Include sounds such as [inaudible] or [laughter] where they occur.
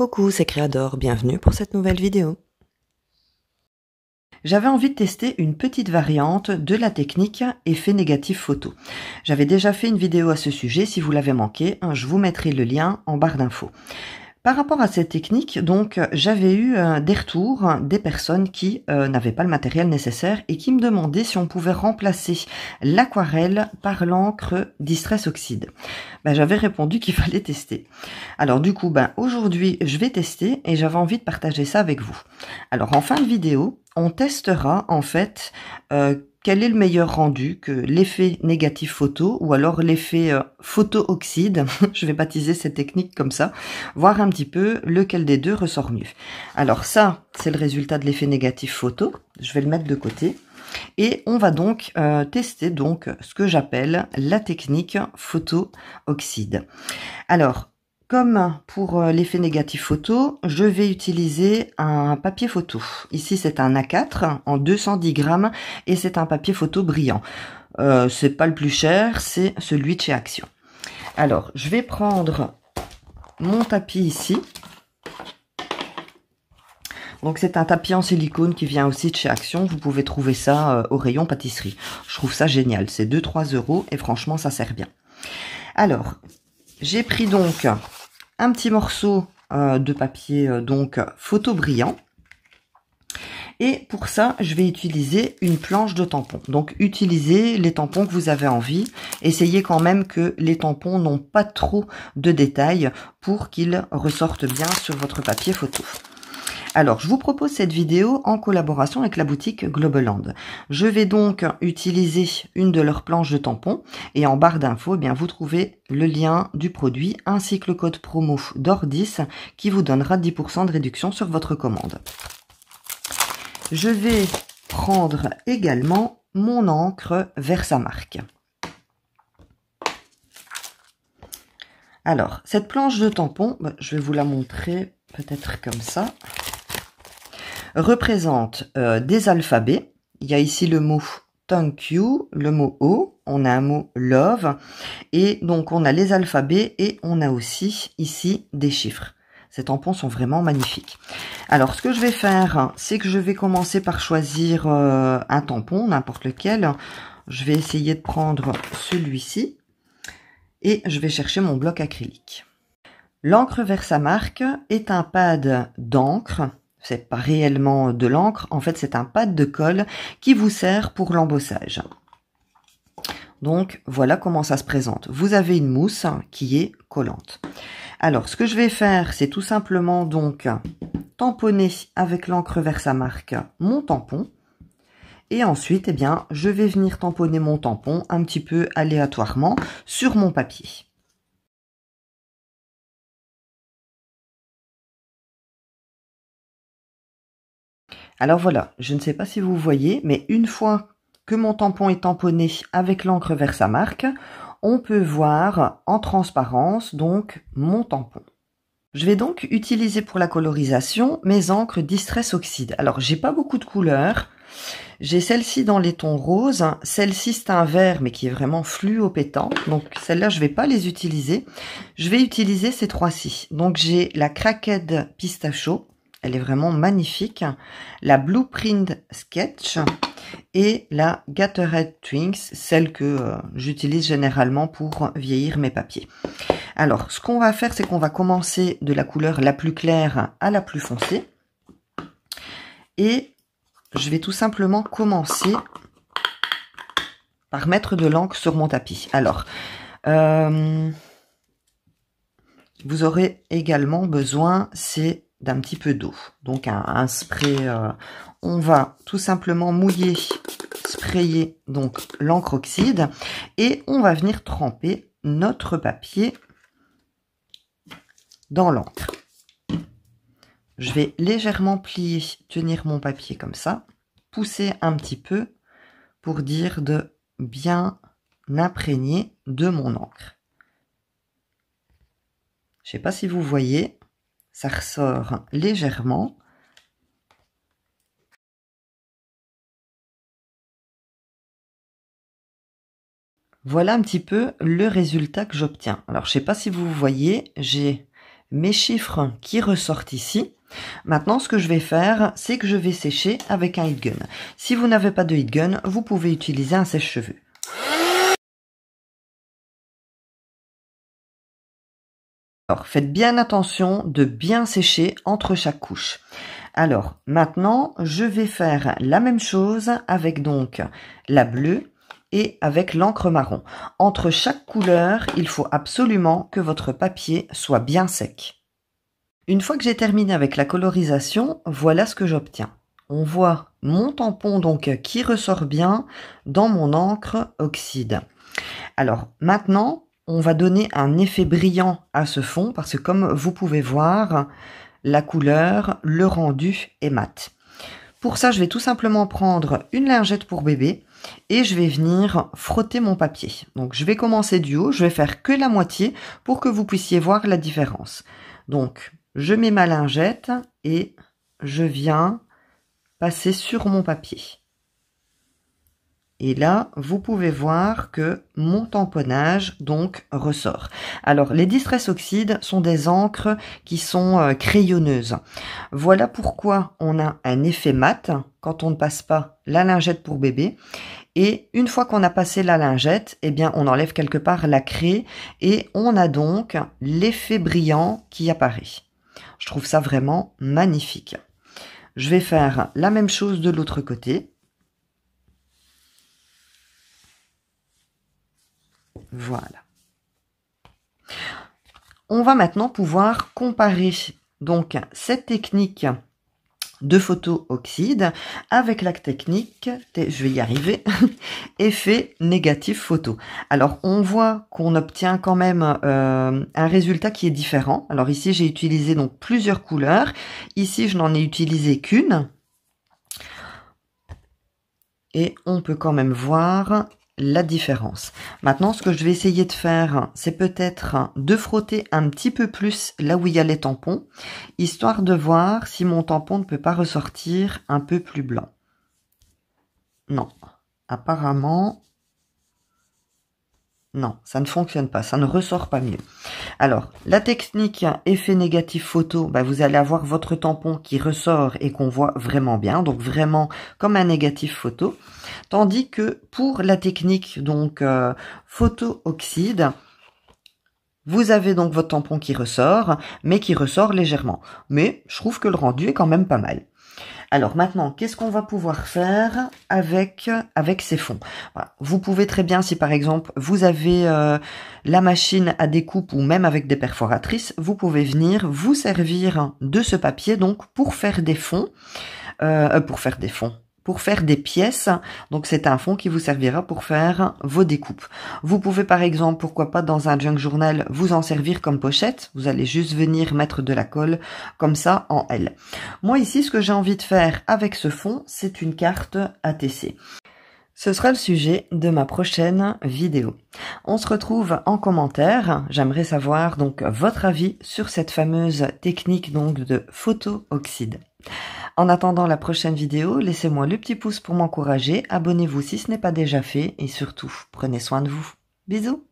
Coucou, c'est Créador, bienvenue pour cette nouvelle vidéo. J'avais envie de tester une petite variante de la technique effet négatif photo. J'avais déjà fait une vidéo à ce sujet, si vous l'avez manqué, hein, je vous mettrai le lien en barre d'infos. Par rapport à cette technique, donc, j'avais eu euh, des retours des personnes qui euh, n'avaient pas le matériel nécessaire et qui me demandaient si on pouvait remplacer l'aquarelle par l'encre Distress Oxyde. Ben, j'avais répondu qu'il [laughs] fallait tester. Alors du coup, ben, aujourd'hui, je vais tester et j'avais envie de partager ça avec vous. Alors en fin de vidéo, on testera en fait euh, quel est le meilleur rendu que l'effet négatif photo ou alors l'effet euh, photooxyde. photo-oxyde, [laughs] je vais baptiser cette technique comme ça, voir un petit peu lequel des deux ressort mieux. Alors ça, c'est le résultat de l'effet négatif photo, je vais le mettre de côté. Et on va donc euh, tester donc ce que j'appelle la technique photo-oxyde. Alors, comme pour euh, l'effet négatif photo, je vais utiliser un papier photo. Ici, c'est un A4 en 210 grammes et c'est un papier photo brillant. Euh, c'est pas le plus cher, c'est celui de chez Action. Alors, je vais prendre mon tapis ici. Donc c'est un tapis en silicone qui vient aussi de chez Action. Vous pouvez trouver ça euh, au rayon pâtisserie. Je trouve ça génial. C'est 2-3 euros et franchement ça sert bien. Alors, j'ai pris donc un petit morceau euh, de papier euh, donc photo brillant. Et pour ça, je vais utiliser une planche de tampon. Donc, utilisez les tampons que vous avez envie. Essayez quand même que les tampons n'ont pas trop de détails pour qu'ils ressortent bien sur votre papier photo. Alors, je vous propose cette vidéo en collaboration avec la boutique Globeland. Je vais donc utiliser une de leurs planches de tampons et en barre d'infos, eh bien vous trouvez le lien du produit ainsi que le code promo d'Ordis qui vous donnera 10% de réduction sur votre commande. Je vais prendre également mon encre Versamark. Alors, cette planche de tampon, bah, je vais vous la montrer peut-être comme ça. Représente euh, des alphabets. Il y a ici le mot thank you, le mot O, oh, on a un mot love, et donc on a les alphabets et on a aussi ici des chiffres. Ces tampons sont vraiment magnifiques. Alors ce que je vais faire, c'est que je vais commencer par choisir euh, un tampon, n'importe lequel. Je vais essayer de prendre celui-ci et je vais chercher mon bloc acrylique. L'encre Versamark est un pad d'encre c'est pas réellement de l'encre, en fait c'est un pad de colle qui vous sert pour l'embossage. Donc voilà comment ça se présente. Vous avez une mousse qui est collante. Alors ce que je vais faire, c'est tout simplement donc tamponner avec l'encre marque mon tampon. Et ensuite, eh bien, je vais venir tamponner mon tampon un petit peu aléatoirement sur mon papier. Alors voilà, je ne sais pas si vous voyez, mais une fois que mon tampon est tamponné avec l'encre vers sa marque, on peut voir en transparence donc mon tampon. Je vais donc utiliser pour la colorisation mes encres Distress Oxide. Alors j'ai pas beaucoup de couleurs. J'ai celle-ci dans les tons roses, celle-ci c'est un vert mais qui est vraiment fluo pétant, donc celle-là je vais pas les utiliser. Je vais utiliser ces trois-ci. Donc j'ai la craquette pistacho, elle est vraiment magnifique. La Blueprint Sketch et la Gatorade Twinks, celle que euh, j'utilise généralement pour vieillir mes papiers. Alors, ce qu'on va faire, c'est qu'on va commencer de la couleur la plus claire à la plus foncée. Et je vais tout simplement commencer par mettre de l'encre sur mon tapis. Alors, euh, vous aurez également besoin, c'est d'un petit peu d'eau. Donc un, spray, euh, on va tout simplement mouiller, sprayer donc l'encre oxyde et on va venir tremper notre papier dans l'encre. Je vais légèrement plier, tenir mon papier comme ça, pousser un petit peu pour dire de bien imprégner de mon encre. Je ne sais pas si vous voyez, ça ressort légèrement. Voilà un petit peu le résultat que j'obtiens. Alors je ne sais pas si vous voyez, j'ai mes chiffres qui ressortent ici. Maintenant, ce que je vais faire, c'est que je vais sécher avec un heat gun. Si vous n'avez pas de heat gun, vous pouvez utiliser un sèche-cheveux. Alors, faites bien attention de bien sécher entre chaque couche. Alors, maintenant, je vais faire la même chose avec donc la bleue et avec l'encre marron. Entre chaque couleur, il faut absolument que votre papier soit bien sec. Une fois que j'ai terminé avec la colorisation, voilà ce que j'obtiens. On voit mon tampon donc qui ressort bien dans mon encre oxyde. Alors maintenant, on va donner un effet brillant à ce fond parce que comme vous pouvez voir, la couleur, le rendu est mat. Pour ça, je vais tout simplement prendre une lingette pour bébé et je vais venir frotter mon papier. Donc je vais commencer du haut, je vais faire que la moitié pour que vous puissiez voir la différence. Donc je mets ma lingette et je viens passer sur mon papier. Et là, vous pouvez voir que mon tamponnage, donc, ressort. Alors, les distress oxydes sont des encres qui sont euh, crayonneuses. Voilà pourquoi on a un effet mat quand on ne passe pas la lingette pour bébé. Et une fois qu'on a passé la lingette, eh bien, on enlève quelque part la craie et on a donc l'effet brillant qui apparaît. Je trouve ça vraiment magnifique. Je vais faire la même chose de l'autre côté. Voilà. On va maintenant pouvoir comparer donc cette technique de photooxyde avec la technique, je vais y arriver, [laughs] effet négatif photo. Alors on voit qu'on obtient quand même euh, un résultat qui est différent. Alors ici j'ai utilisé donc plusieurs couleurs, ici je n'en ai utilisé qu'une. Et on peut quand même voir la différence. Maintenant, ce que je vais essayer de faire, c'est peut-être de frotter un petit peu plus là où il y a les tampons, histoire de voir si mon tampon ne peut pas ressortir un peu plus blanc. Non, apparemment, non, ça ne fonctionne pas, ça ne ressort pas mieux. Alors, la technique effet négatif photo, bah, vous allez avoir votre tampon qui ressort et qu'on voit vraiment bien, donc vraiment comme un négatif photo. Tandis que pour la technique donc euh, photo oxyde, vous avez donc votre tampon qui ressort, mais qui ressort légèrement. Mais je trouve que le rendu est quand même pas mal. Alors maintenant, qu'est-ce qu'on va pouvoir faire avec avec ces fonds Vous pouvez très bien, si par exemple vous avez euh, la machine à découpe ou même avec des perforatrices, vous pouvez venir vous servir de ce papier donc pour faire des fonds, euh, pour faire des fonds, pour faire des pièces. Donc c'est un fond qui vous servira pour faire vos découpes. Vous pouvez par exemple, pourquoi pas dans un junk journal, vous en servir comme pochette. Vous allez juste venir mettre de la colle comme ça en L. Moi ici, ce que j'ai envie de faire avec ce fond, c'est une carte ATC. Ce sera le sujet de ma prochaine vidéo. On se retrouve en commentaire. J'aimerais savoir donc votre avis sur cette fameuse technique donc de photo oxyde. En attendant la prochaine vidéo, laissez-moi le petit pouce pour m'encourager, abonnez-vous si ce n'est pas déjà fait et surtout, prenez soin de vous. Bisous